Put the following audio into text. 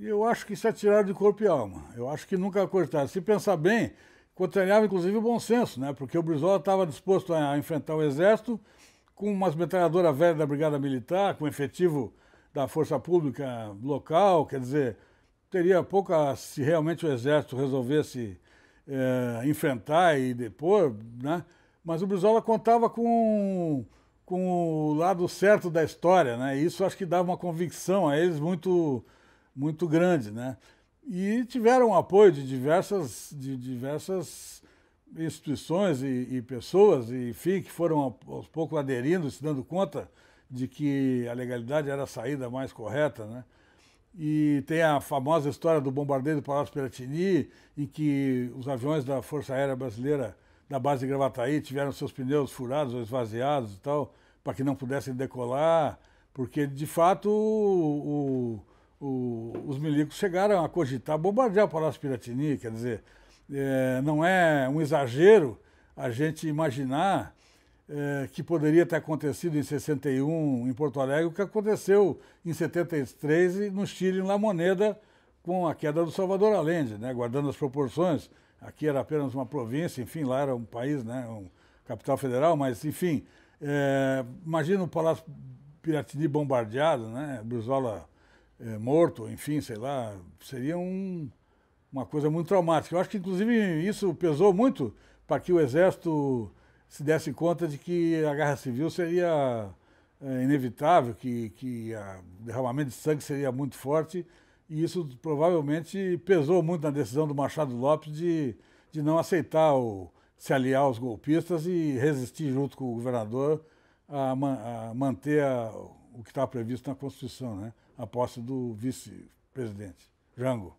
eu acho que isso é tirar de corpo e alma. Eu acho que nunca cortaram. Se pensar bem, contrariava inclusive o bom senso, né? porque o Brizola estava disposto a enfrentar o Exército com umas metralhadoras velhas da Brigada Militar, com efetivo da Força Pública local, quer dizer, teria pouca, se realmente o Exército resolvesse é, enfrentar e depor, né? mas o Brizola contava com, com o lado certo da história, né? e isso acho que dava uma convicção a eles muito muito grande, né? E tiveram apoio de diversas, de diversas instituições e, e pessoas, e, enfim, que foram aos poucos aderindo, se dando conta de que a legalidade era a saída mais correta, né? E tem a famosa história do bombardeio do Palácio Piratini, em que os aviões da Força Aérea Brasileira da base de Gravataí tiveram seus pneus furados ou esvaziados e tal, para que não pudessem decolar, porque de fato o, o o, os milicos chegaram a cogitar bombardear o Palácio Piratini, quer dizer, é, não é um exagero a gente imaginar é, que poderia ter acontecido em 61 em Porto Alegre o que aconteceu em 73 no Chile, em La Moneda, com a queda do Salvador Allende, né, guardando as proporções. Aqui era apenas uma província, enfim, lá era um país, né, um capital federal, mas enfim, é, imagina o Palácio Piratini bombardeado, né, Brizola é, morto, enfim, sei lá, seria um, uma coisa muito traumática. Eu acho que, inclusive, isso pesou muito para que o Exército se desse conta de que a guerra civil seria é, inevitável, que, que o derramamento de sangue seria muito forte, e isso provavelmente pesou muito na decisão do Machado Lopes de, de não aceitar o, se aliar aos golpistas e resistir junto com o governador a, a manter a, o que está previsto na Constituição, né? a posse do vice-presidente. Jango.